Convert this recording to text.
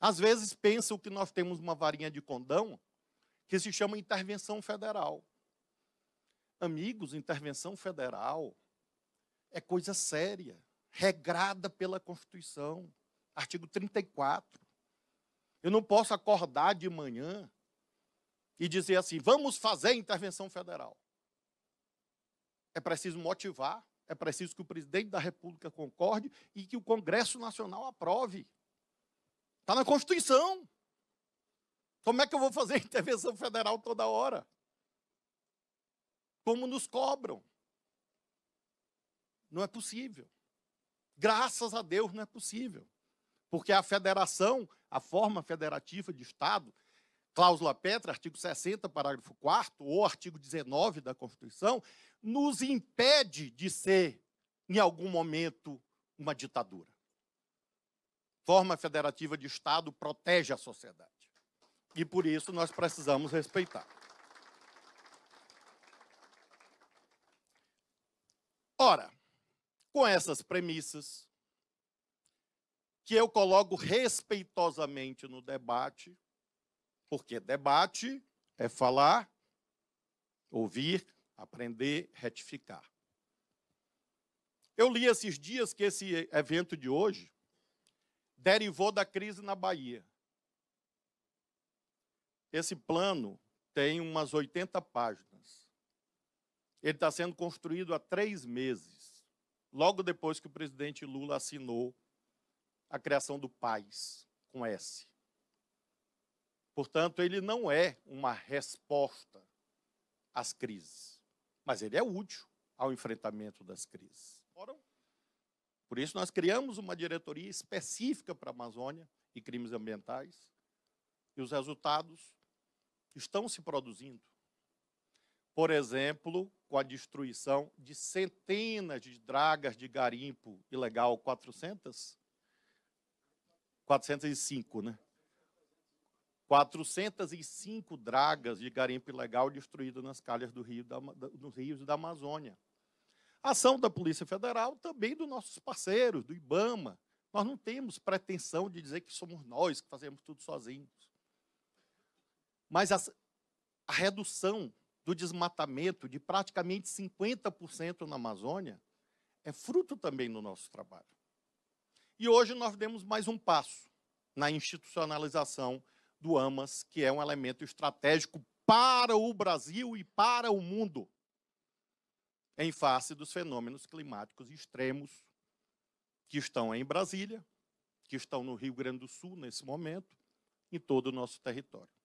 Às vezes pensam que nós temos uma varinha de condão que se chama intervenção federal. Amigos, intervenção federal é coisa séria, regrada pela Constituição, artigo 34. Eu não posso acordar de manhã e dizer assim: vamos fazer intervenção federal. É preciso motivar, é preciso que o presidente da República concorde e que o Congresso Nacional aprove. Está na Constituição. Como é que eu vou fazer intervenção federal toda hora? Como nos cobram? Não é possível. Graças a Deus não é possível. Porque a federação, a forma federativa de Estado, cláusula Petra, artigo 60, parágrafo 4 ou artigo 19 da Constituição, nos impede de ser, em algum momento, uma ditadura forma federativa de Estado protege a sociedade. E por isso nós precisamos respeitar. Ora, com essas premissas, que eu coloco respeitosamente no debate, porque debate é falar, ouvir, aprender, retificar. Eu li esses dias que esse evento de hoje derivou da crise na Bahia. Esse plano tem umas 80 páginas. Ele está sendo construído há três meses, logo depois que o presidente Lula assinou a criação do PAIS, com S. Portanto, ele não é uma resposta às crises, mas ele é útil ao enfrentamento das crises. Por isso, nós criamos uma diretoria específica para a Amazônia e crimes ambientais, e os resultados estão se produzindo. Por exemplo, com a destruição de centenas de dragas de garimpo ilegal, 400? 405, né? 405 dragas de garimpo ilegal destruídas nas calhas do Rio da, dos rios da Amazônia. Ação da Polícia Federal, também dos nossos parceiros, do IBAMA. Nós não temos pretensão de dizer que somos nós que fazemos tudo sozinhos. Mas a, a redução do desmatamento de praticamente 50% na Amazônia é fruto também do nosso trabalho. E hoje nós demos mais um passo na institucionalização do AMAS, que é um elemento estratégico para o Brasil e para o mundo em face dos fenômenos climáticos extremos que estão em Brasília, que estão no Rio Grande do Sul nesse momento, em todo o nosso território.